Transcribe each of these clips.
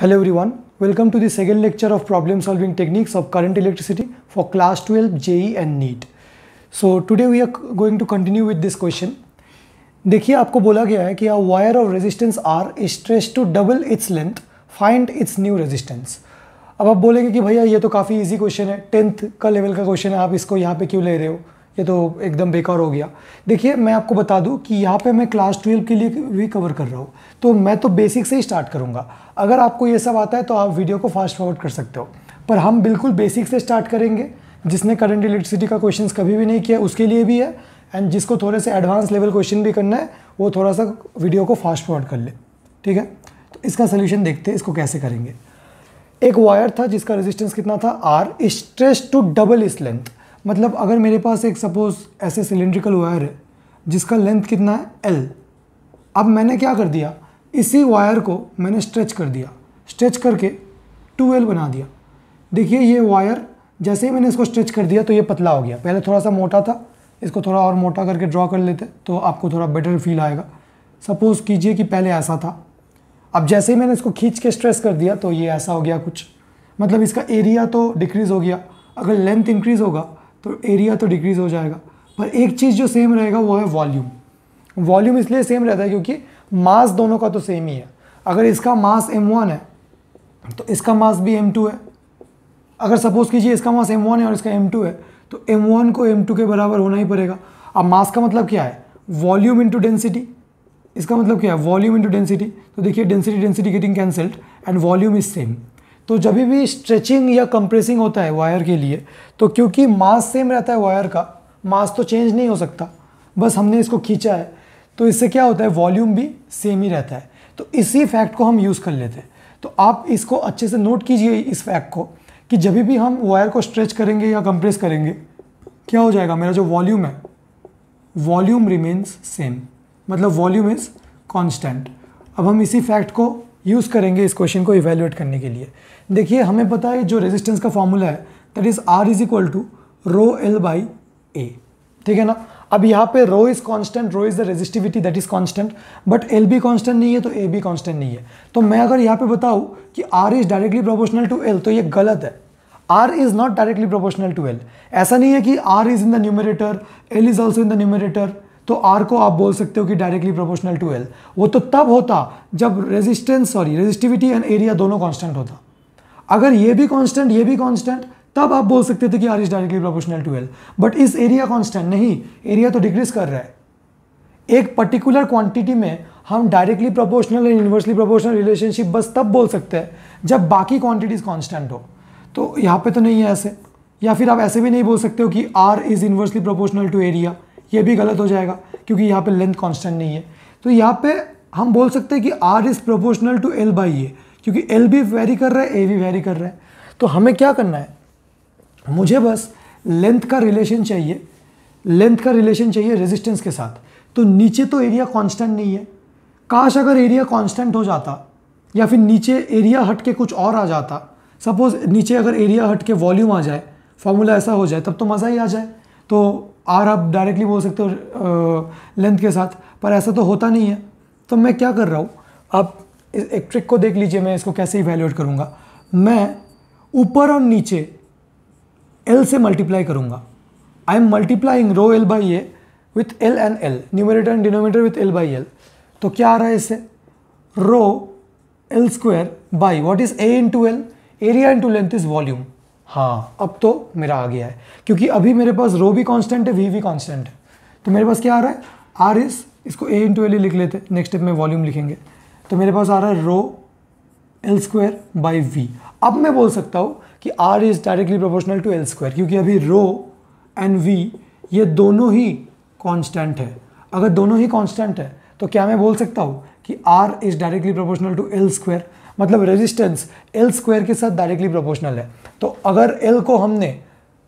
Hello everyone welcome to the second lecture of problem solving techniques of current electricity for class twelve JEE and NEET so today we are going to continue with this question देखिए आपको बोला गया है कि a wire of resistance R is to double its length find its new resistance अब आप बोलेंगे कि भैया ये तो काफ़ी ईजी क्वेश्चन है टेंथ का लेवल का क्वेश्चन है आप इसको यहाँ पे क्यों ले रहे हो ये तो एकदम बेकार हो गया देखिए मैं आपको बता दूं कि यहाँ पे मैं क्लास ट्वेल्व के लिए भी कवर कर रहा हूँ तो मैं तो बेसिक से ही स्टार्ट करूँगा अगर आपको ये सब आता है तो आप वीडियो को फास्ट फॉरवर्ड कर सकते हो पर हम बिल्कुल बेसिक से स्टार्ट करेंगे जिसने करंट इलेक्ट्रिसिटी का क्वेश्चन कभी भी नहीं किया उसके लिए भी है एंड जिसको थोड़े से एडवांस लेवल क्वेश्चन भी करना है वो थोड़ा सा वीडियो को फास्ट फॉरवर्ड कर ले ठीक है तो इसका सोल्यूशन देखते हैं इसको कैसे करेंगे एक वायर था जिसका रेजिस्टेंस कितना था R stress to double its length मतलब अगर मेरे पास एक सपोज़ ऐसे सिलेंड्रिकल वायर है जिसका लेंथ कितना है एल अब मैंने क्या कर दिया इसी वायर को मैंने स्ट्रेच कर दिया स्ट्रेच करके टू एल बना दिया देखिए ये वायर जैसे ही मैंने इसको स्ट्रेच कर दिया तो ये पतला हो गया पहले थोड़ा सा मोटा था इसको थोड़ा और मोटा करके ड्रॉ कर लेते तो आपको थोड़ा बेटर फील आएगा सपोज़ कीजिए कि पहले ऐसा था अब जैसे ही मैंने इसको खींच के स्ट्रेस कर दिया तो ये ऐसा हो गया कुछ मतलब इसका एरिया तो डिक्रीज़ हो गया अगर लेंथ इंक्रीज़ होगा तो एरिया तो डिक्रीज़ हो जाएगा पर एक चीज़ जो सेम रहेगा वो है वॉल्यूम वॉल्यूम इसलिए सेम रहता है क्योंकि मास दोनों का तो सेम ही है अगर इसका मास एम वन है तो इसका मास भी एम टू है अगर सपोज़ कीजिए इसका मास एम वन है और इसका एम टू है तो एम वन को एम टू के बराबर होना ही पड़ेगा अब मास का मतलब क्या है वॉल्यूम इंटू डेंसिटी इसका मतलब क्या है वॉल्यूम इंटू डेंसिटी तो देखिए density density getting cancelled and volume is same तो जब भी स्ट्रेचिंग या कंप्रेसिंग होता है वायर के लिए तो क्योंकि मास सेम रहता है वायर का मास तो चेंज नहीं हो सकता बस हमने इसको खींचा है तो इससे क्या होता है वॉल्यूम भी सेम ही रहता है तो इसी फैक्ट को हम यूज़ कर लेते हैं तो आप इसको अच्छे से नोट कीजिए इस फैक्ट को कि जब भी हम वायर को स्ट्रेच करेंगे या कंप्रेस करेंगे क्या हो जाएगा मेरा जो वॉल्यूम है वॉल्यूम रिमेन्स सेम मतलब वॉल्यूम इज़ कॉन्स्टेंट अब हम इसी फैक्ट को यूज़ करेंगे इस क्वेश्चन को इवेल्युएट करने के लिए देखिए हमें पता है जो रेजिस्टेंस का फॉर्मूला है that is R is equal to rho L by A ठीक है ना अब यहाँ पे rho is constant rho is the resistivity that is constant but L बी कॉन्स्टेंट नहीं है तो ए बी कॉन्स्टेंट नहीं है तो मैं अगर यहाँ पे बताऊँ कि R is directly proportional to L तो ये गलत है R is not directly proportional to L ऐसा नहीं है कि R is in the numerator L is also in the numerator तो आर को आप बोल सकते हो कि डायरेक्टली प्रोपोर्शनल टू एल वो तो तब होता जब resistance sorry resistivity and area दोनों कांस्टेंट होता अगर ये भी कांस्टेंट ये भी कांस्टेंट तब आप बोल सकते थे कि R is directly proportional to L but इस एरिया कांस्टेंट नहीं एरिया तो डिक्रीज कर रहा है एक पर्टिकुलर क्वांटिटी में हम directly proportional and inversely proportional relationship बस तब बोल सकते हैं जब बाकी क्वांटिटीज कांस्टेंट हो तो यहाँ पे तो नहीं है ऐसे या फिर आप ऐसे भी नहीं बोल सकते हो कि R is inversely proportional to area ये भी गलत हो जाएगा क्योंकि यहाँ पे लेंथ कांस्टेंट नहीं है तो यहाँ पे हम बोल सकते हैं कि R is proportional to L by A क्योंकि एल भी वेरी कर रहा है ए भी वेरी कर रहा है तो हमें क्या करना है मुझे बस लेंथ का रिलेशन चाहिए लेंथ का रिलेशन चाहिए रेजिस्टेंस के साथ तो नीचे तो एरिया कांस्टेंट नहीं है काश अगर एरिया कांस्टेंट हो जाता या फिर नीचे एरिया हट के कुछ और आ जाता सपोज़ नीचे अगर एरिया हट के वॉल्यूम आ जाए फॉर्मूला ऐसा हो जाए तब तो मज़ा ही आ जाए तो आर आप डायरेक्टली बोल सकते हो लेंथ के साथ पर ऐसा तो होता नहीं है तो मैं क्या कर रहा हूँ आप इस एक ट्रिक को देख लीजिए मैं इसको कैसे इवेल्यूएट करूँगा मैं ऊपर और नीचे एल से मल्टीप्लाई करूँगा I am multiplying rho L by A with L and L numerator and denominator with L by L तो क्या आ रहा है इससे rho L square by what is A into L area into length is volume हाँ अब तो मेरा आ गया है क्योंकि अभी मेरे पास रो भी कांस्टेंट है वी भी कांस्टेंट है तो मेरे पास क्या आ रहा है आर इस इसको ए इंटू एल लिख लेते हैं नेक्स्ट स्टेप में वॉल्यूम लिखेंगे तो मेरे पास आ रहा है rho L square by V अब मैं बोल सकता हूँ कि R is directly proportional to L square क्योंकि अभी रो एंड वी ये दोनों ही कांस्टेंट है अगर दोनों ही कांस्टेंट है तो क्या मैं बोल सकता हूँ कि R is directly proportional to L square मतलब रेजिस्टेंस एल स्क्वायर के साथ डायरेक्टली प्रोपोर्शनल है तो अगर एल को हमने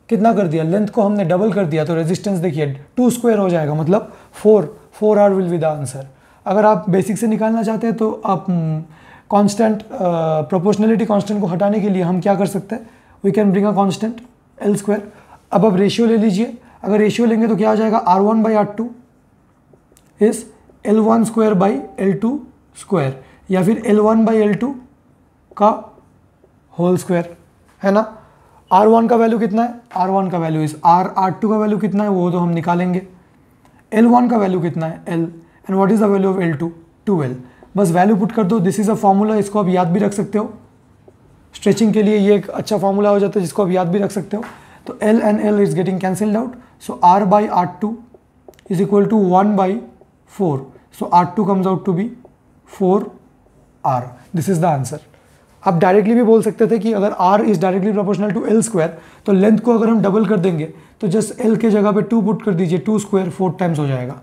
कितना कर दिया लेंथ को हमने डबल कर दिया तो रेजिस्टेंस देखिए टू स्क्वायर हो जाएगा मतलब four four R will be the answer अगर आप बेसिक से निकालना चाहते हैं तो आप कांस्टेंट प्रोपोर्शनलिटी कांस्टेंट को हटाने के लिए हम क्या कर सकते हैं we can bring a constant L square अब आप रेशियो ले लीजिए अगर रेशियो लेंगे तो क्या आ जाएगा R one by R two is L one square by L two square या फिर L one by L two का होल स्क्वायर है ना आर वन का वैल्यू कितना है आर वन का value is R R two का वैल्यू कितना है वो तो हम निकालेंगे एल वन का वैल्यू कितना है L and what is the value of L two two L बस वैल्यू पुट कर दो दिस इज़ अ फॉर्मूला इसको आप याद भी रख सकते हो स्ट्रेचिंग के लिए ये एक अच्छा फॉर्मूला हो जाता है जिसको आप याद भी रख सकते हो तो L and L is getting cancelled out so R by R two is equal to one by four so R two comes out to be four R this is the answer आप directly भी बोल सकते थे कि अगर R is directly proportional to L square तो length को अगर हम डबल कर देंगे तो जस्ट एल के जगह पे टू पुट कर दीजिए टू स्क्वायर फोर टाइम्स हो जाएगा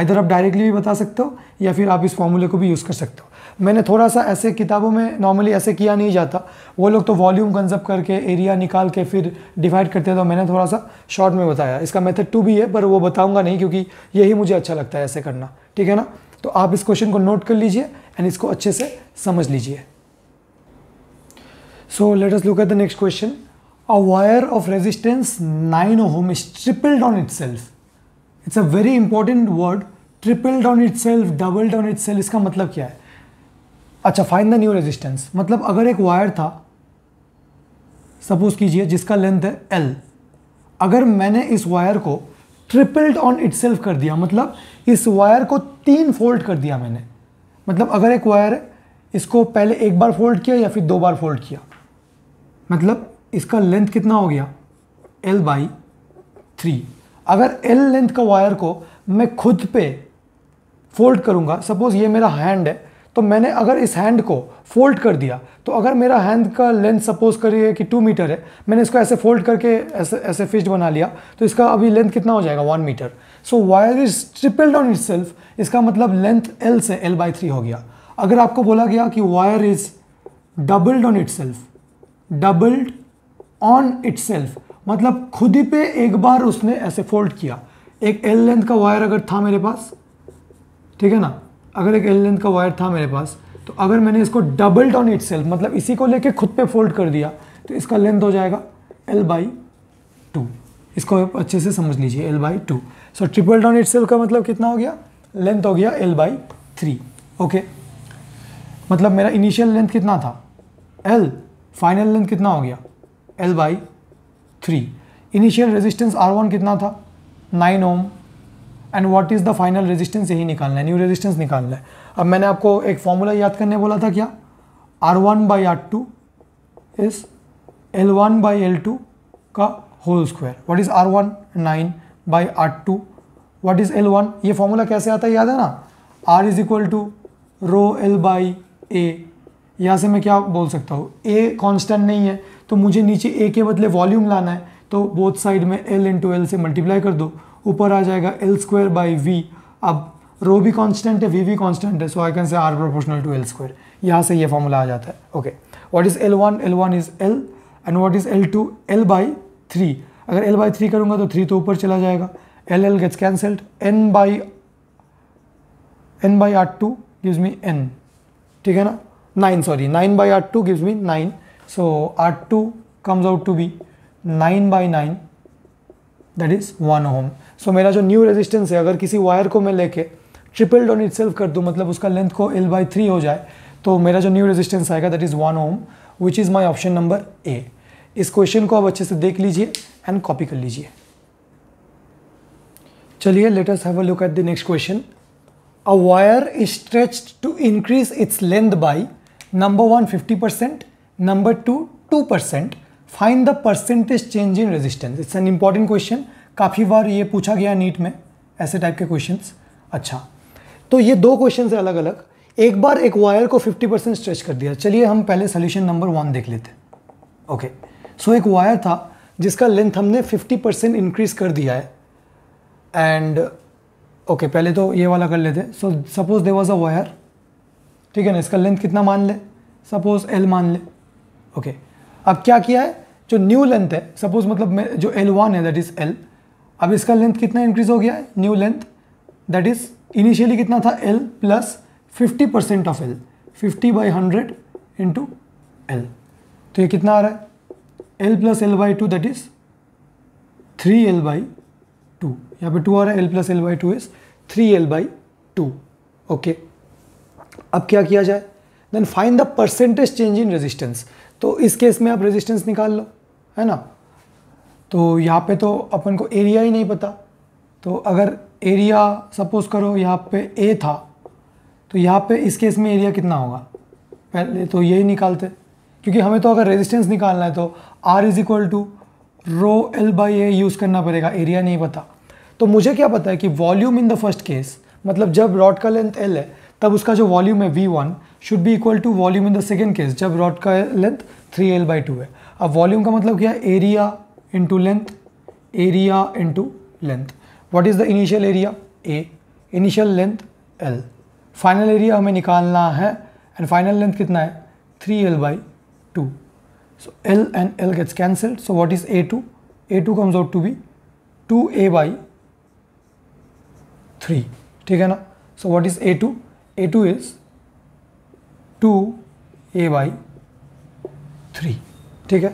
इधर आप डायरेक्टली भी बता सकते हो या फिर आप इस फॉर्मूले को भी यूज़ कर सकते हो मैंने थोड़ा सा ऐसे किताबों में नॉर्मली ऐसे किया नहीं जाता वो लोग तो वॉल्यूम कंजप करके एरिया निकाल के फिर डिवाइड करते हैं तो मैंने थोड़ा सा शॉर्ट में बताया इसका मेथड टू भी है पर वो बताऊंगा नहीं क्योंकि यही मुझे अच्छा लगता है ऐसे करना ठीक है ना तो आप इस क्वेश्चन को नोट कर लीजिए एंड इसको अच्छे से समझ लीजिए So let us look at the next question. A wire of resistance 9 ohm is tripled on itself. It's a very important word. Tripled on itself, doubled on itself. इसका मतलब क्या है अच्छा फाइंड द न्यू रेजिस्टेंस मतलब अगर एक wire था suppose कीजिए जिसका लेंथ है एल अगर मैंने इस वायर को ट्रिपल्ड ऑन इट कर दिया मतलब इस वायर को तीन फोल्ड कर दिया मैंने मतलब अगर एक वायर इसको पहले एक बार फोल्ड किया या फिर दो बार फोल्ड किया मतलब इसका लेंथ कितना हो गया एल बाई थ्री अगर एल लेंथ का वायर को मैं खुद पे फोल्ड करूँगा सपोज़ ये मेरा हैंड है तो मैंने अगर इस हैंड को फोल्ड कर दिया तो अगर मेरा हैंड का लेंथ सपोज करिए कि टू मीटर है मैंने इसको ऐसे फोल्ड करके ऐसे ऐसे फिस्ट बना लिया तो इसका अभी लेंथ कितना हो जाएगा one metre so wire is tripled on it इसका मतलब लेंथ एल से एल बाई थ्री हो गया अगर आपको बोला गया कि wire is doubled on it doubled on it मतलब खुद ही पे एक बार उसने ऐसे फोल्ड किया एक एल लेंथ का वायर अगर था मेरे पास ठीक है ना अगर एक एल लेंथ का वायर था मेरे पास तो अगर मैंने इसको डबल्ड ऑन इट मतलब इसी को लेके खुद पे फोल्ड कर दिया तो इसका लेंथ हो जाएगा एल बाई टू इसको आप अच्छे से समझ लीजिए L by two so triple done it का मतलब कितना हो गया लेंथ हो गया एल बाई थ्री ओके मतलब मेरा इनिशियल लेंथ कितना था एल फाइनल लेंथ कितना हो गया L by three initial resistance R one कितना था nine ohm and what is the final resistance यही निकालना है न्यू रेजिस्टेंस निकालना है अब मैंने आपको एक फॉर्मूला याद करने बोला था क्या R one by R two is L one by L two का whole square what is R one nine by R two what is L one ये फॉर्मूला कैसे आता है याद है ना R is equal to rho L by A यहाँ से मैं क्या बोल सकता हूँ ए कॉन्स्टेंट नहीं है तो मुझे नीचे ए के बदले वॉल्यूम लाना है तो बोथ साइड में एल इन टू एल से मल्टीप्लाई कर दो ऊपर आ जाएगा एल स्क्वायर बाई वी अब रो भी कांस्टेंट है वी भी कांस्टेंट है so I can say R proportional to L square यहाँ से ये फॉर्मूला आ जाता है okay what is L one L one is L and what is L two L by three अगर एल बाई थ्री करूँगा तो थ्री तो ऊपर चला जाएगा L L gets cancelled N by N by R two gives me N ठीक है ना 9 sorry 9 by r2 gives me 9 so r2 comes out to be 9 by 9 that is one ohm so मेरा जो new resistance है अगर किसी wire को मैं लेके ट्रिपल डॉन इट सेल्फ कर दूँ मतलब उसका लेंथ को एल बाई थ्री हो जाए तो मेरा जो न्यू रेजिस्टेंस आएगा that is one ohm which is my option number A इस क्वेश्चन को आप अच्छे से देख लीजिए एंड कॉपी कर लीजिए चलिए let's have a look at the next question a wire is stretched to increase its length by number one fifty percent number two two percent find the percentage change in resistance it's an important question काफ़ी बार ये पूछा गया NEET में ऐसे type के question अच्छा तो ये दो क्वेश्चन है अलग अलग एक बार एक वायर को 50 परसेंट स्ट्रेच कर दिया चलिए हम पहले सोल्यूशन नंबर वन देख लेते ओके सो एक वायर था जिसका लेंथ हमने 50 परसेंट इंक्रीज कर दिया है एंड ओके okay, पहले तो ये वाला कर लेते हैं so suppose they was a wire ठीक है ना इसका लेंथ कितना मान ले सपोज एल मान ले ओके okay. अब क्या किया है जो न्यू लेंथ है सपोज मतलब मैं जो एल वन है दैट इज़ एल अब इसका लेंथ कितना इंक्रीज हो गया है new length that is initially कितना था L plus fifty percent of L fifty by hundred into L तो ये कितना आ रहा है L plus L by two that is three L by two यहाँ पे टू आ रहा है L plus L by two is three L by two okay अब क्या किया जाए then fine the percentage change in resistance तो इस केस में आप रेजिस्टेंस निकाल लो है ना तो यहाँ पे तो अपन को एरिया ही नहीं पता तो अगर एरिया सपोज करो यहाँ पे ए था तो यहाँ पे इस केस में एरिया कितना होगा पहले तो यही निकालते क्योंकि हमें तो अगर रेजिस्टेंस निकालना है तो R is equal to rho L by A use करना पड़ेगा एरिया नहीं पता तो मुझे क्या पता है कि volume in the first case मतलब जब रॉड का लेंथ एल है तब उसका जो वॉल्यूम है V one should be equal to volume in the second case जब रॉड का length three L by two है अब वॉल्यूम का मतलब क्या है area into length area into length what is the initial area A initial length L final area हमें निकालना है एंड फाइनल लेंथ कितना है three L by two so L and L gets cancelled so what is A to A two comes out to be two A by three ठीक है ना so what is A two a2 is A by three ठीक है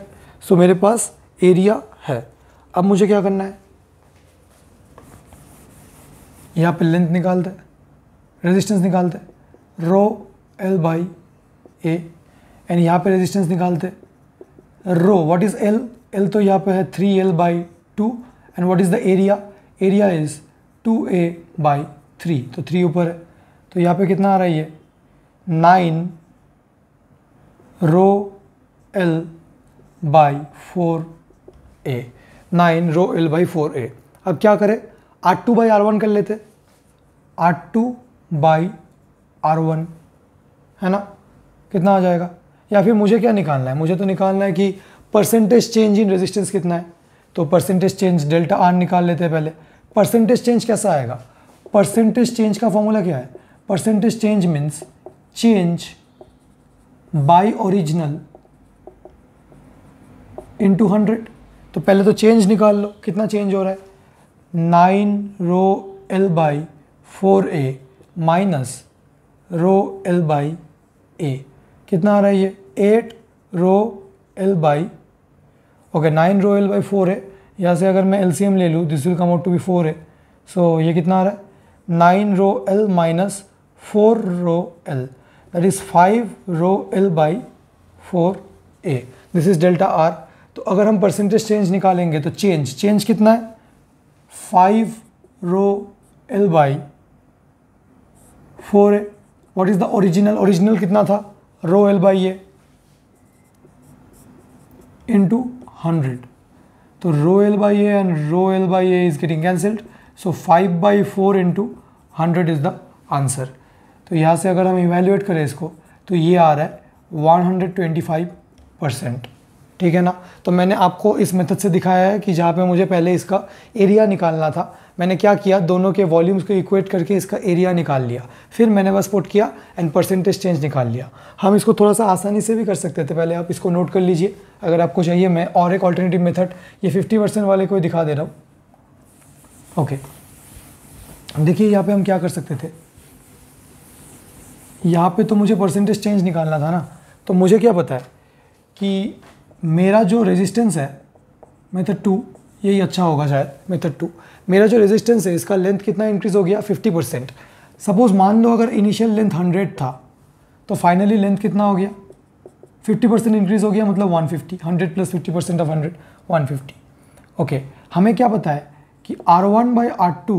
सो so, मेरे पास area है अब मुझे क्या करना है यहाँ पे लेंथ निकाल दें रेजिस्टेंस निकाल दें rho L by A and यहाँ पे रेजिस्टेंस निकालते rho what is L L तो यहाँ पे है three L by two and what is the area area is two A by three तो थ्री ऊपर है तो यहाँ पे कितना आ रहा है ये nine rho L by four A nine rho L by four A अब क्या करें R two by R one कर लेते R two by R one है ना कितना आ जाएगा या फिर मुझे क्या निकालना है मुझे तो निकालना है कि परसेंटेज चेंज इन रेजिस्टेंस कितना है तो परसेंटेज चेंज डेल्टा आर निकाल लेते हैं पहले परसेंटेज चेंज कैसा आएगा परसेंटेज चेंज का फॉर्मूला क्या है percentage change means change by original into hundred तो पहले तो चेंज निकाल लो कितना चेंज हो रहा है nine rho L by four A minus rho L by A कितना आ रहा है ये eight rho L by okay nine rho L by four है यहाँ से अगर मैं एल सी एम ले लूँ this will come out to be four है सो ये कितना आ रहा है nine rho L minus four rho L that is five rho L by four A this is delta R तो अगर हम परसेंटेज चेंज निकालेंगे तो चेंज चेंज कितना है five rho L by four A what is the original original कितना था rho L by A to hundred तो rho L by A and rho L by A is getting cancelled so five by four into hundred is the answer तो यहाँ से अगर हम evaluate करें इसको तो ये आ रहा है 125 परसेंट ठीक है ना तो मैंने आपको इस मेथड से दिखाया है कि जहाँ पे मुझे पहले इसका एरिया निकालना था मैंने क्या किया दोनों के वॉल्यूम्स को इक्वेट करके इसका एरिया निकाल लिया फिर मैंने बस पुट किया एंड परसेंटेज चेंज निकाल लिया हम इसको थोड़ा सा आसानी से भी कर सकते थे पहले आप इसको नोट कर लीजिए अगर आपको चाहिए मैं और एक ऑल्टरनेटिव मेथड ये फिफ्टी परसेंट वाले को दिखा दे रहा हूँ ओके देखिए यहाँ पर हम क्या कर सकते थे यहाँ पे तो मुझे परसेंटेज चेंज निकालना था ना तो मुझे क्या पता है कि मेरा जो रेजिस्टेंस है मेथड टू यही अच्छा होगा शायद मेथड टू मेरा जो रेजिस्टेंस है इसका लेंथ कितना इंक्रीज़ हो गया 50 परसेंट सपोज़ मान लो अगर इनिशियल लेंथ हंड्रेड था तो फाइनली लेंथ कितना हो गया 50 परसेंट इंक्रीज़ हो गया मतलब 150 100 plus 50 percent of 100 150 okay okay, हमें क्या पता है कि R1 one by R two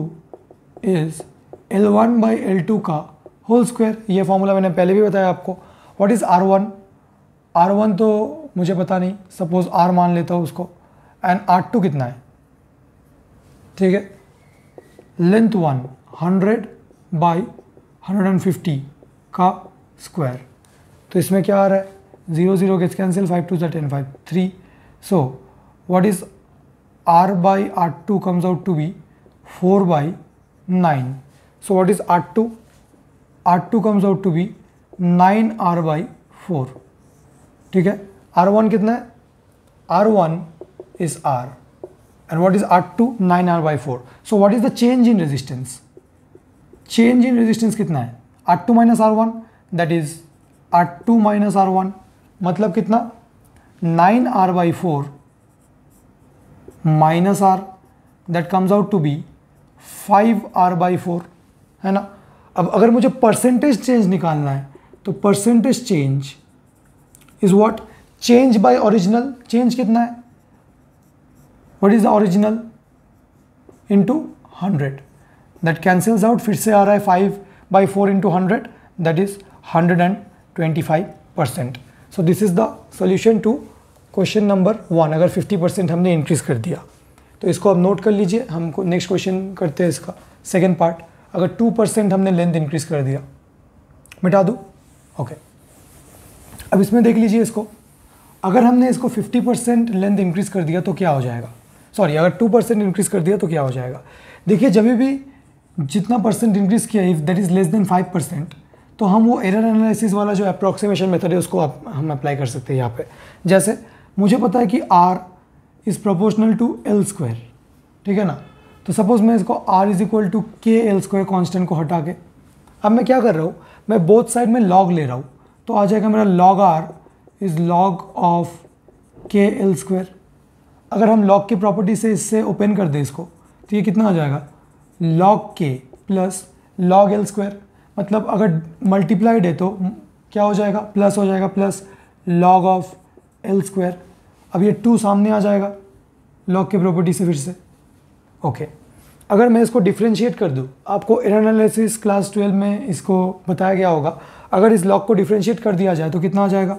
is L one by L two का होल स्क्वायर ये फॉर्मूला मैंने पहले भी बताया आपको what is R one R one तो मुझे पता नहीं सपोज आर मान लेता हूँ उसको एंड आर टू कितना है ठीक है length one hundred by hundred and fifty का स्क्वायर तो इसमें क्या आ रहा है zero zero gets cancel five two ज़ा ten five three so what is R by R two comes out to be four by nine so what is R two R2 comes out to be 9 R by 4 ठीक है R1 कितना है R1 is R and what is R2 9 R by 4 so what is the change in resistance change in resistance कितना है R2 minus R1 that is R2 minus R1 मतलब कितना 9 R by 4 minus R that comes out to be 5 R by 4 है ना अब अगर मुझे percentage change निकालना है तो percentage change is what change by original change कितना है what is the original into hundred that cancels out फिर से आ रहा है five by four into hundred that is hundred and twenty five percent so this is the solution to question number one अगर fifty percent हमने increase कर दिया तो इसको आप नोट कर लीजिए हमको नेक्स्ट क्वेश्चन करते हैं इसका सेकेंड पार्ट अगर टू परसेंट हमने लेंथ इंक्रीज कर दिया मिटा दूँ ओके अब इसमें देख लीजिए इसको अगर हमने इसको 50 परसेंट लेंथ इंक्रीज़ कर दिया तो क्या हो जाएगा सॉरी अगर 2 परसेंट इंक्रीज़ कर दिया तो क्या हो जाएगा देखिए जब भी जितना परसेंट इंक्रीज़ किया if that is less than 5 percent तो हम वो एरर एनालिसिस वाला जो अप्रोक्सीमेशन मेथड है उसको हम अप्लाई कर सकते हैं यहाँ पे जैसे मुझे पता है कि R is proportional to L square ठीक है ना तो सपोज़ मैं इसको R is equal to K L square constant को हटा के अब मैं क्या कर रहा हूँ मैं बोथ साइड में लॉग ले रहा हूँ तो आ जाएगा मेरा log R is log of K L square अगर हम लॉग की प्रॉपर्टी से इससे ओपन कर दें इसको तो ये कितना आ जाएगा लॉग के प्लस लॉग एल स्क्वायर मतलब अगर मल्टीप्लाइड है तो क्या हो जाएगा प्लस हो जाएगा plus log of L square अब ये टू सामने आ जाएगा लॉग की प्रॉपर्टी से फिर से ओके अगर मैं इसको डिफ्रेंशिएट कर दूँ आपको एरर एनालिसिस क्लास ट्वेल्व में इसको बताया गया होगा अगर इस लॉग को डिफ्रेंशिएट कर दिया जाए तो कितना आ जाएगा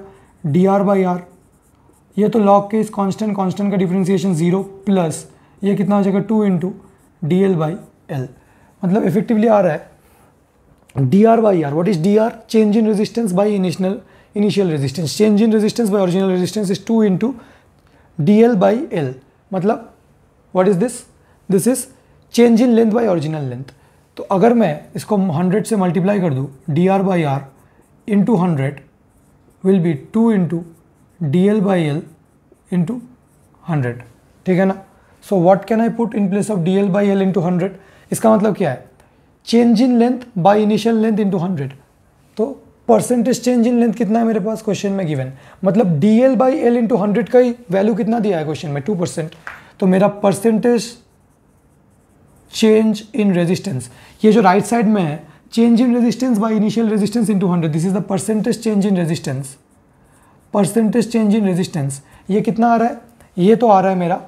डी आर बाई आर ये तो लॉग के इस कांस्टेंट कांस्टेंट का डिफ्रेंशिएशन जीरो प्लस ये कितना हो जाएगा two into D L by L मतलब इफेक्टिवली आ रहा है D R by R what is D R change in resistance by initial initial resistance change in resistance by original resistance is two into D L by L मतलब what is this this is change in length by original length तो अगर मैं इसको hundred से multiply कर दूँ D R by R into hundred will be two into D L by L into hundred ठीक है ना so what can I put in place of D L by L into hundred इसका मतलब क्या है change in length by initial length into hundred तो percentage change in length कितना है मेरे पास क्वेश्चन में गिवन मतलब D L by L into hundred का ही वैल्यू कितना दिया है क्वेश्चन में टू परसेंट तो मेरा परसेंटेज चेंज इन रेजिस्टेंस ये जो राइट right साइड में है change in resistance by initial resistance into 100 this is the percentage change in resistance percentage change in resistance ये कितना आ रहा है ये तो आ रहा है मेरा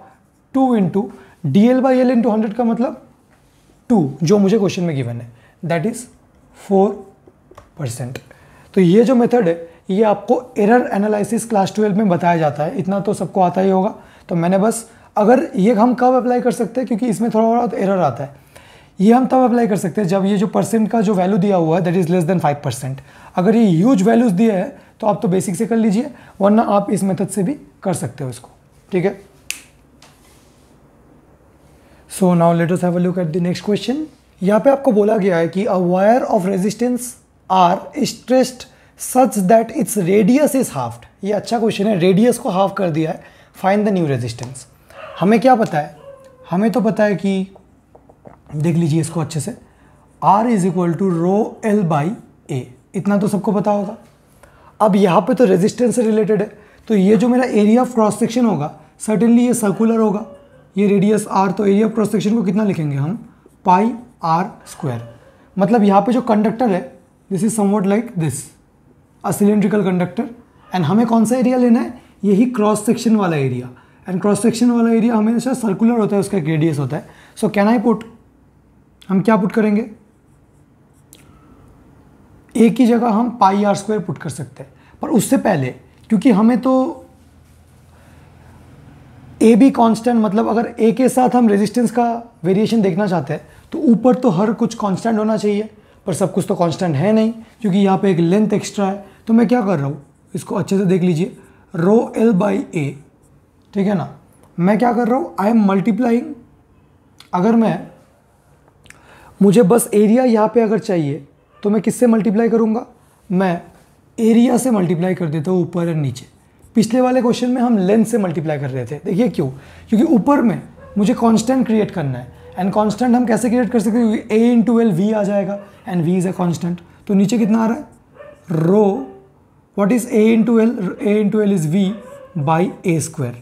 two into D L by L into hundred का मतलब टू जो मुझे क्वेश्चन में गिवन है दैट इज फोर परसेंट तो ये जो मेथड है ये आपको एरर एनालिसिस क्लास ट्वेल्व में बताया जाता है इतना तो सबको आता ही होगा तो मैंने बस अगर ये हम कब अप्लाई कर सकते हैं क्योंकि इसमें थोड़ा बहुत एरर आता है ये हम तब अप्लाई कर सकते हैं जब ये जो परसेंट का जो वैल्यू दिया हुआ है that is less than five percent अगर ये ह्यूज वैल्यूज़ दिए हैं तो आप तो बेसिक से कर लीजिए वरना आप इस मेथड से भी कर सकते हो इसको ठीक है so now let us have a look at the next question यहाँ पे आपको बोला गया है कि a wire of resistance R stressed such that it's radius is halved ये अच्छा क्वेश्चन है रेडियस को हाफ कर दिया है फाइंड द न्यू रेजिस्टेंस हमें क्या पता है हमें तो पता है कि देख लीजिए इसको अच्छे से R is equal to rho L by A इतना तो सबको पता होगा अब यहाँ पे तो रेजिस्टेंस से रिलेटेड है तो ये जो मेरा एरिया ऑफ क्रॉस सेक्शन होगा सर्टेनली ये सर्कुलर होगा ये रेडियस आर तो एरिया ऑफ क्रॉस सेक्शन को कितना लिखेंगे हम पाई आर स्क्वायर मतलब यहाँ पे जो कंडक्टर है this is something like this a cylindrical conductor and हमें कौन सा एरिया लेना है यही क्रॉस सेक्शन वाला एरिया एंड क्रॉस सेक्शन वाला एरिया हमेशा सर्कुलर होता है उसका रेडियस होता है सो कैन आई पुट हम क्या पुट करेंगे एक ही जगह हम पाई आर स्क्वायर पुट कर सकते हैं पर उससे पहले क्योंकि हमें तो ए बी कांस्टेंट मतलब अगर ए के साथ हम रेजिस्टेंस का वेरिएशन देखना चाहते हैं तो ऊपर तो हर कुछ कांस्टेंट होना चाहिए पर सब कुछ तो कांस्टेंट है नहीं क्योंकि यहाँ पे एक लेंथ एक्स्ट्रा है तो मैं क्या कर रहा हूँ इसको अच्छे से देख लीजिए रो एल बाई ए ठीक है ना मैं क्या कर रहा हूँ आई एम मल्टीप्लाइंग अगर मैं मुझे बस एरिया यहाँ पे अगर चाहिए तो मैं किससे मल्टीप्लाई करूँगा मैं एरिया से मल्टीप्लाई कर देता हूँ ऊपर और नीचे पिछले वाले क्वेश्चन में हम लेंथ से मल्टीप्लाई कर रहे थे देखिए क्यों क्योंकि ऊपर में मुझे कॉन्स्टेंट क्रिएट करना है एंड कॉन्स्टेंट हम कैसे क्रिएट कर सकते हैं क्योंकि ए टू एल वी आ जाएगा and V is a constant तो नीचे कितना आ रहा है rho what is A into L A into L is V by A square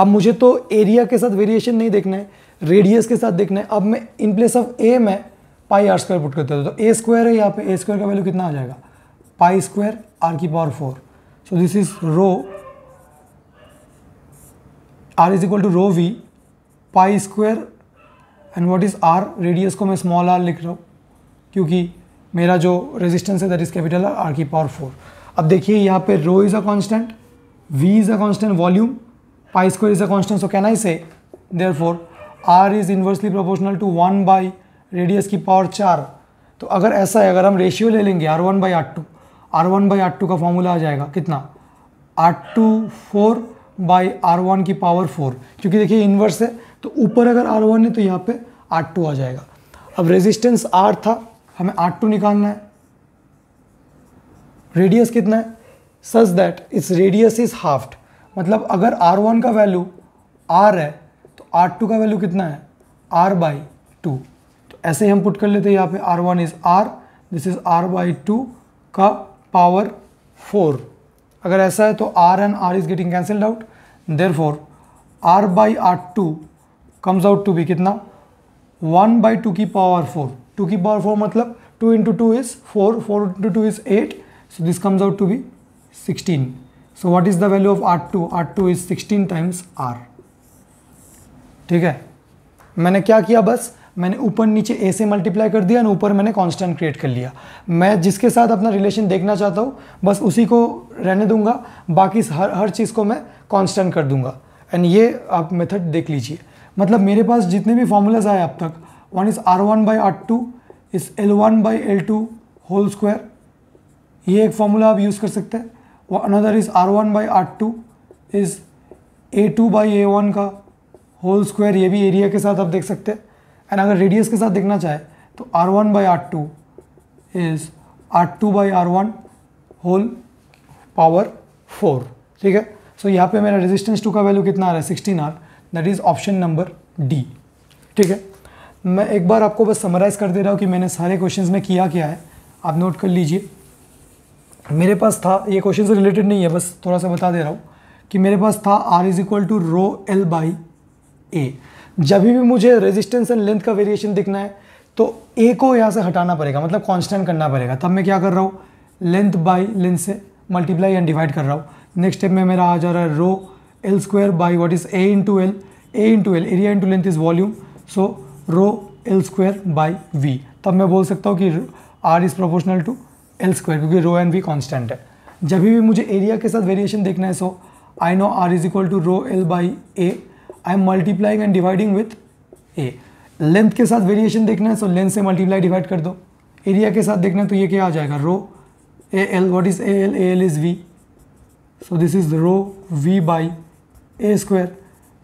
अब मुझे तो एरिया के साथ वेरिएशन नहीं देखना है रेडियस के साथ देखना है अब मैं इन प्लेस ऑफ ए में पाई आर स्क्वायर पुट करता हूँ तो ए स्क्वायर है यहाँ पे ए स्क्वायर का वैल्यू कितना आ जाएगा पाई स्क्वायर आर की power four so this is rho R is equal to rho V pi square and what is R radius को मैं स्मॉल आर लिख रहा हूँ क्योंकि मेरा जो रेजिस्टेंस है that is capital R R की पावर फोर अब देखिए यहाँ पे rho is a constant V is a constant volume pi is is a constant so can I say therefore r is inversely proportional to 1 by radius की power चार तो अगर ऐसा है अगर हम रेशियो ले लेंगे R one by R two R one by R two का फॉर्मूला आ जाएगा कितना R two four by R one की पावर फोर क्योंकि देखिए इन्वर्स है तो ऊपर अगर आर वन है तो यहाँ पे आर टू आ जाएगा अब रेजिस्टेंस आर था हमें आर टू निकालना है रेडियस कितना है such that it's radius is halved मतलब अगर आर वन का वैल्यू आर है तो आर टू का वैल्यू कितना है आर बाई टू तो ऐसे ही हम पुट कर लेते हैं यहाँ पे R one is R this is R by two का पावर फोर अगर ऐसा है तो R and R is getting cancelled out there four R by R two comes out to भी कितना वन बाई टू की पावर फोर टू की power four मतलब two into two is four four into two is eight so this comes out to be sixteen so what is the value of R two R two is sixteen times R ठीक है मैंने क्या किया बस मैंने ऊपर नीचे ए से मल्टीप्लाई कर दिया और ऊपर मैंने कांस्टेंट क्रिएट कर लिया मैं जिसके साथ अपना रिलेशन देखना चाहता हूँ बस उसी को रहने दूंगा बाकी हर हर चीज़ को मैं कांस्टेंट कर दूंगा एंड ये आप मेथड देख लीजिए मतलब मेरे पास जितने भी फॉर्मूलाज आए अब तक one is R one by R two is L one by L two whole square ये एक फॉर्मूला आप यूज़ कर सकते हैं another is R1 by R two is A two by A one का होल स्क्वायर ये भी area के साथ आप देख सकते हैं एंड अगर रेडियस के साथ देखना चाहे तो R one by R two is R two by R one whole power four ठीक है सो so, यहाँ पे मेरा रेजिस्टेंस टू का वैल्यू कितना आ रहा है sixteen R that is option number D ठीक है मैं एक बार आपको बस समराइज़ कर दे रहा हूँ कि मैंने सारे क्वेश्चंस में किया क्या है आप नोट कर लीजिए मेरे पास था ये क्वेश्चन से रिलेटेड नहीं है बस थोड़ा सा बता दे रहा हूँ कि मेरे पास था R is equal to rho L by A जब भी मुझे रेजिस्टेंस एंड लेंथ का वेरिएशन दिखना है तो ए को यहाँ से हटाना पड़ेगा मतलब कांस्टेंट करना पड़ेगा तब मैं क्या कर रहा हूँ लेंथ बाई लेंथ से मल्टीप्लाई एंड डिवाइड कर रहा हूँ नेक्स्ट स्टेप में मेरा आ जा रहा है rho L square by what is A into L A into L area into length is volume so rho L square by V तब मैं बोल सकता हूँ कि R is proportional to L square क्योंकि रो एंड वी कॉन्स्टेंट है जब भी मुझे एरिया के साथ वेरिएशन देखना है so I know R is equal to rho L by A I am multiplying and dividing with a length के साथ वेरिएशन देखना है सो लेंथ से मल्टीप्लाई डिवाइड कर दो एरिया के साथ देखना है तो ये क्या आ जाएगा rho A L what is A L A L is V so this is rho V by A square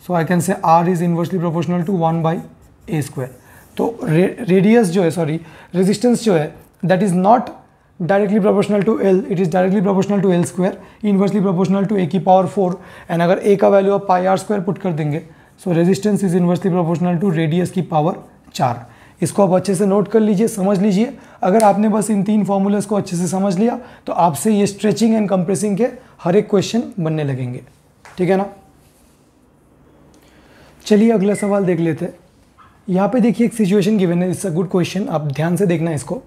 so I can say R is inversely proportional to one by A square तो radius जो है sorry resistance जो है that is not directly proportional to L it is directly proportional to L square inversely proportional to A की power four and अगर ए का value आप पाई are square put कर देंगे so resistance is inversely proportional to radius की power चार इसको आप अच्छे से नोट कर लीजिए समझ लीजिए अगर आपने बस इन तीन फॉर्मूलाज को अच्छे से समझ लिया तो आपसे ये स्ट्रेचिंग एंड कंप्रेसिंग के हर एक क्वेश्चन बनने लगेंगे ठीक है ना चलिए अगला सवाल देख लेते हैं यहाँ पे देखिए एक सिचुएशन गिवन है इट्स अ गुड क्वेश्चन आप ध्यान से देखना इसको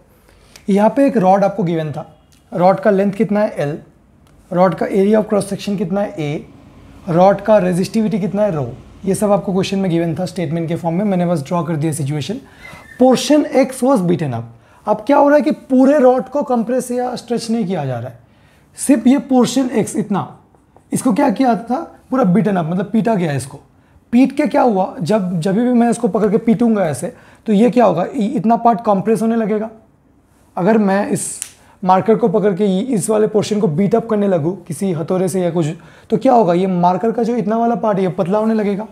यहाँ पे एक रॉड आपको गिवन था रॉड का लेंथ कितना है एल रॉड का एरिया ऑफ क्रॉस सेक्शन कितना है ए रॉड का रेजिस्टिविटी कितना है रो ये सब आपको क्वेश्चन में गिवन था स्टेटमेंट के फॉर्म में मैंने बस ड्रॉ कर दिया situation portion X was beaten up अब क्या हो रहा है कि पूरे रॉड को कंप्रेस या स्ट्रेच नहीं किया जा रहा है सिर्फ ये पोर्शन एक्स इतना इसको क्या किया था पूरा बीटन अप मतलब पीटा गया इसको पीट के क्या हुआ जब जब भी मैं इसको पकड़ के पीटूंगा ऐसे तो ये क्या होगा इतना पार्ट कंप्रेस होने लगेगा अगर मैं इस मार्कर को पकड़ के इस वाले पोर्शन को बीट अप करने लगूँ किसी हथौरे से या कुछ तो क्या होगा ये मार्कर का जो इतना वाला पार्ट है ये पतला होने लगेगा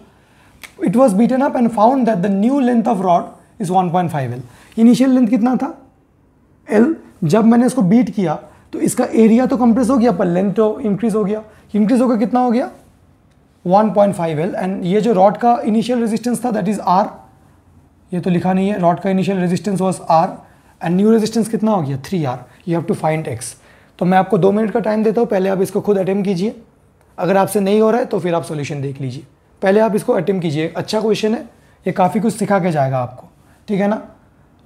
it was beaten up and found that the new length of rod is one point five L initial length कितना था एल जब मैंने इसको बीट किया तो इसका एरिया तो कंप्रेस हो गया पर लेंथ तो इंक्रीज हो गया इंक्रीज होकर कितना हो गया 1.5 पॉइंट एल एंड ये जो रॉड का इनिशियल रेजिस्टेंस था दैट इज़ आर ये तो लिखा नहीं है रॉड का initial resistance was R and new resistance कितना हो गया three R you have to find X तो मैं आपको दो मिनट का टाइम देता हूँ पहले आप इसको खुद अटैम्प कीजिए अगर आपसे नहीं हो रहा है तो फिर आप सोल्यूशन देख लीजिए पहले आप इसको अटैम्प कीजिए अच्छा क्वेश्चन है ये काफ़ी कुछ सिखा के जाएगा आपको ठीक है ना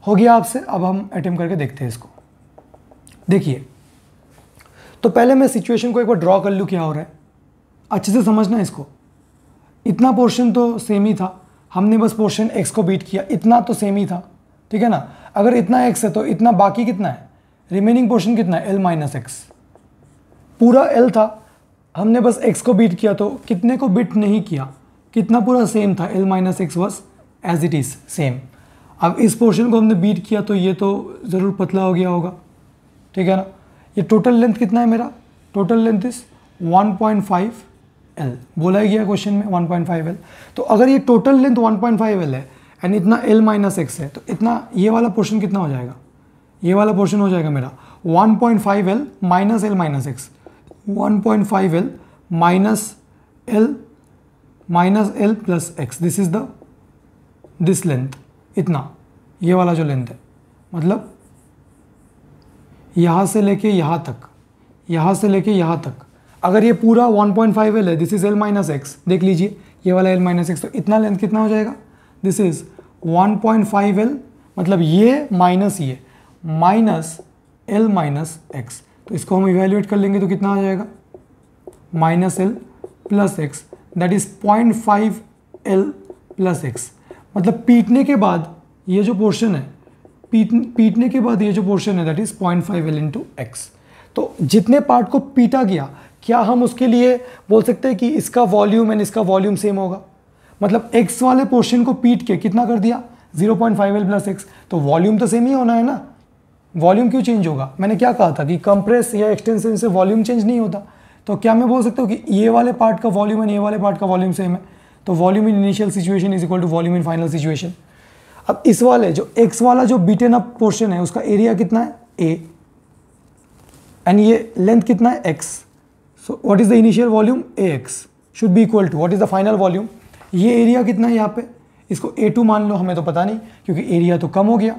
हो गया आपसे अब हम अटैम्प करके देखते हैं इसको देखिए तो पहले मैं सिचुएशन को एक बार ड्रॉ कर लूँ क्या हो रहा है अच्छे से समझना इसको इतना पोर्शन तो सेम ही था हमने बस पोर्शन एक्स को बीट किया इतना तो सेम ही था ठीक है ना अगर इतना एक्स है तो इतना बाकी कितना है रिमेनिंग पोर्शन कितना है एल माइनस एक्स पूरा एल था हमने बस एक्स को बीट किया तो कितने को बीट नहीं किया कितना पूरा सेम था L minus X was as it is same अब इस पोर्शन को हमने बीट किया तो ये तो ज़रूर पतला हो गया होगा ठीक है ना ये टोटल लेंथ कितना है मेरा टोटल लेंथ इज़ 1.5 एल बोला गया क्वेश्चन में 1.5 एल तो अगर ये टोटल लेंथ 1.5 एल है एंड इतना एल माइनस एक्स है तो इतना ये वाला पोर्शन कितना हो जाएगा ये वाला पोर्शन हो जाएगा मेरा 1.5 point five L minus L minus X one point five L minus L minus L plus X this is the this length इतना ये वाला जो लेंथ है मतलब यहाँ से लेके यहाँ तक यहाँ से लेके यहाँ तक अगर ये पूरा 1.5 एल है this is L minus X देख लीजिए ये वाला एल माइनस एक्स तो इतना लेंथ कितना हो जाएगा दिस इज 1.5 एल मतलब ये माइनस ये माइनस एल माइनस एक्स तो इसको हम इवेल्युएट कर लेंगे तो कितना आ जाएगा minus L plus X that is point five L plus X मतलब पीटने के बाद ये जो पोर्शन है पीट पीटने के बाद ये जो पोर्शन है that is point five L into X तो जितने पार्ट को पीटा गया क्या हम उसके लिए बोल सकते हैं कि इसका वॉल्यूम एंड इसका वॉल्यूम सेम होगा मतलब एक्स वाले पोर्शन को पीट के कितना कर दिया zero point five L plus X तो वॉल्यूम तो सेम ही होना है ना वॉल्यूम क्यों चेंज होगा मैंने क्या कहा था कि कंप्रेस या एक्सटेंशन से वॉल्यूम चेंज नहीं होता तो क्या मैं बोल सकता हूँ कि ये वाले पार्ट का वॉल्यूम एंड ये वाले पार्ट का वॉल्यूम सेम है तो volume in initial situation is equal to volume in final situation अब इस वाले जो एक्स वाला जो बीटेन अप पोर्शन है उसका एरिया कितना है ए एंड ये लेंथ कितना है X so what is the initial volume A X should be equal to what is the final volume ये एरिया कितना है यहाँ पे इसको ए टू मान लो हमें तो पता नहीं क्योंकि एरिया तो कम हो गया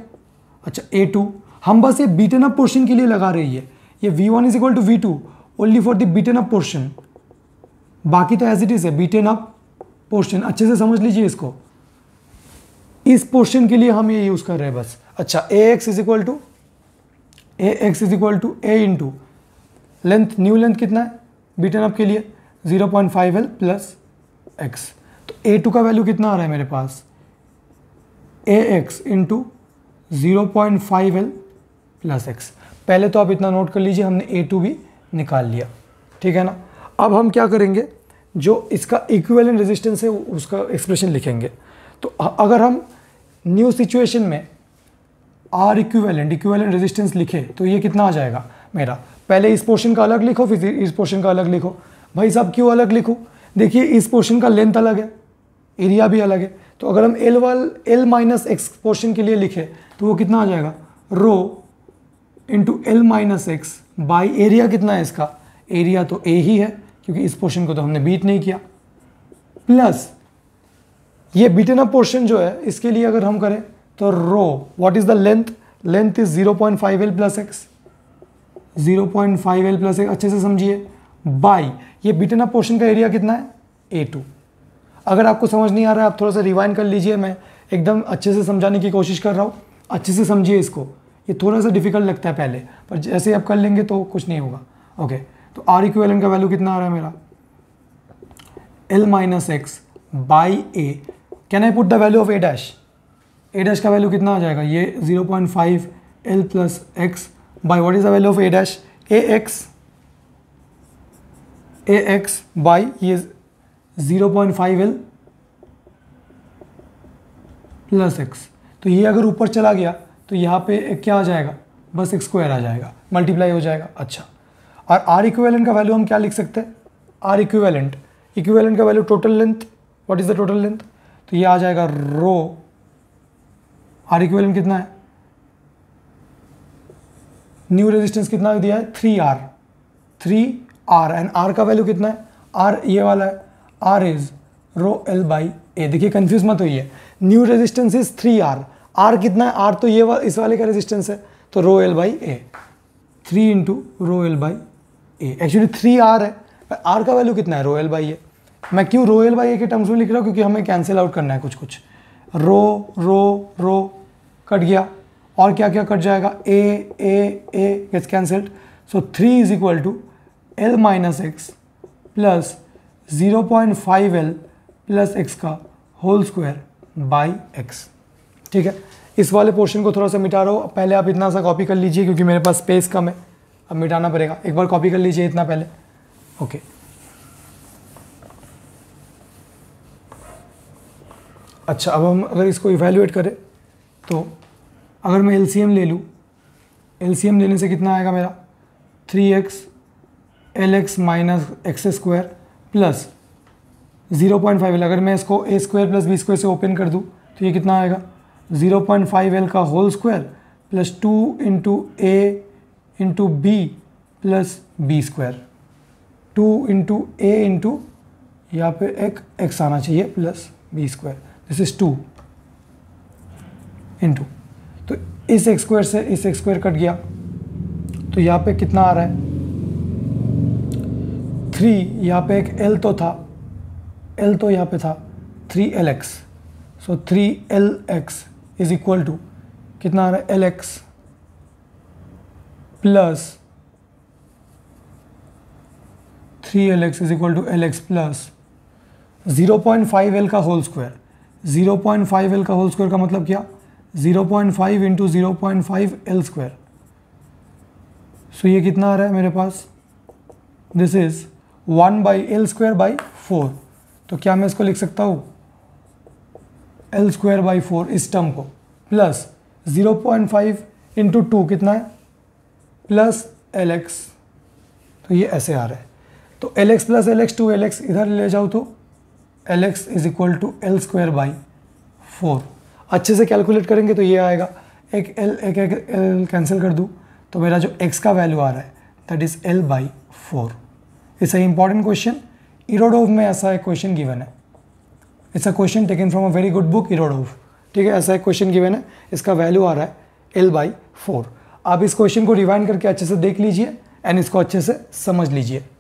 अच्छा ए टू हम बस ये बीटन अप पोर्शन के लिए लगा रही है ये V one is equal to V two only for the beaten up portion बाकी तो एज इट इज़ है बीटन अप पोर्शन अच्छे से समझ लीजिए इसको इस पोर्शन के लिए हम ये यूज़ कर रहे हैं बस अच्छा A X is equal to A X is equal to A into length new length कितना है बीटन अप के लिए zero point five L plus X A two का वैल्यू कितना आ रहा है मेरे पास A X into zero point five L plus X पहले तो आप इतना नोट कर लीजिए हमने ए टू भी निकाल लिया ठीक है ना अब हम क्या करेंगे जो इसका इक्वेलेंट रेजिस्टेंस है उसका एक्सप्रेशन लिखेंगे तो अगर हम न्यू सिचुएशन में आर इक्वेलेंट इक्वेलेंट रेजिस्टेंस लिखे तो ये कितना आ जाएगा मेरा पहले इस पोर्शन का अलग लिखो फिर इस पोर्शन का अलग लिखो भाई साहब क्यों अलग लिखो देखिए इस पोर्शन का लेंथ अलग है एरिया भी अलग है तो अगर हम एल वाल एल माइनस एक्स पोर्शन के लिए लिखें तो वो कितना आ जाएगा rho into L minus X by area कितना है इसका एरिया तो ए ही है क्योंकि इस पोर्शन को तो हमने बीट नहीं किया प्लस ये बीटन अप पोर्शन जो है इसके लिए अगर हम करें तो rho what is the length length is 0.5 point five L plus X zero point five L plus X अच्छे से समझिए बाई ये बीटन अप पोर्शन का एरिया कितना है ए टू अगर आपको समझ नहीं आ रहा है आप थोड़ा सा रिवाइंड कर लीजिए मैं एकदम अच्छे से समझाने की कोशिश कर रहा हूँ अच्छे से समझिए इसको ये थोड़ा सा डिफिकल्ट लगता है पहले पर जैसे आप कर लेंगे तो कुछ नहीं होगा ओके तो आर इक्वेलन का वैल्यू कितना आ रहा है मेरा L minus X by A can I put the value of A dash A dash का वैल्यू कितना आ जाएगा ये zero point five L plus X by what is the value of A dash A X A X by ये zero point five L plus X तो ये अगर ऊपर चला गया तो यहाँ पे क्या आ जाएगा बस स्क्वायर आ जाएगा मल्टीप्लाई हो जाएगा अच्छा और आर इक्वेलेंट का वैल्यू हम क्या लिख सकते हैं आर इक्वेलेंट इक्वेलेंट का value total length what is the total length तो ये आ जाएगा रो आर इक्वेलेंट कितना है न्यू रेजिस्टेंस कितना दिया है three R three R and R का वैल्यू कितना है आर ये वाला है R is rho L by A देखिए कन्फ्यूज मत होइए new resistance is three R R कितना है आर तो ये वा, इस वाले का रेजिस्टेंस है तो rho L by A three into rho L by A actually three R है पर आर का वैल्यू कितना है रो एल बाई ए मैं क्यों रो एल बाई ए के टर्म्स में लिख रहा हूँ क्योंकि हमें कैंसिल आउट करना है कुछ कुछ रो रो रो कट गया और क्या क्या कट जाएगा A A it's cancelled so three is equal to L minus X plus zero point five L plus X का होल स्क्वायर बाई एक्स ठीक है इस वाले पोर्शन को थोड़ा सा मिटा रहा हूँ पहले आप इतना सा कॉपी कर लीजिए क्योंकि मेरे पास स्पेस कम है अब मिटाना पड़ेगा एक बार कॉपी कर लीजिए इतना पहले ओके अच्छा अब हम अगर इसको इवेल्यूएट करें तो अगर मैं एल ले लूँ एल लेने से कितना आएगा मेरा three X L X minus X square plus zero point five L अगर मैं इसको A square plus B square से ओपन कर दूँ तो ये कितना आएगा ज़ीरो पॉइंट फाइव एल का whole square plus two into A into B plus B square two into A into यहाँ पे एक एक्स आना चाहिए plus B square this is two into तो इस एक्स स्क्वायर से इस एक्स स्क्वायर कट गया तो यहाँ पे कितना आ रहा है थ्री यहाँ पे एक एल तो था एल तो यहाँ पे था three L X so three L X is equal to कितना आ रहा है L X plus three L X is equal to L X plus zero point five L का whole square zero point five L का whole square का मतलब क्या zero point five into zero point five L square so ये कितना आ रहा है मेरे पास this is one by L square by four तो क्या मैं इसको लिख सकता हूँ एल स्क्वायर बाई फोर इस टर्म को plus zero point five into two कितना है प्लस एल एक्स तो ये ऐसे आ रहा है तो L X plus L X two L X इधर ले जाओ तो L X is equal to L square by four अच्छे से कैलकुलेट करेंगे तो ये आएगा एक एल एक एक एल कैंसिल कर दूँ तो मेरा जो एक्स का वैल्यू आ रहा है that is L by four it's a important question Irodov में ऐसा एक क्वेश्चन गिवन है it's a question taken from a very good book Irodov ठीक है ऐसा एक क्वेश्चन गिवन है इसका वैल्यू आ रहा है एल बाई फोर आप इस क्वेश्चन को रिवाइंड करके अच्छे से देख लीजिए एंड इसको अच्छे से समझ लीजिए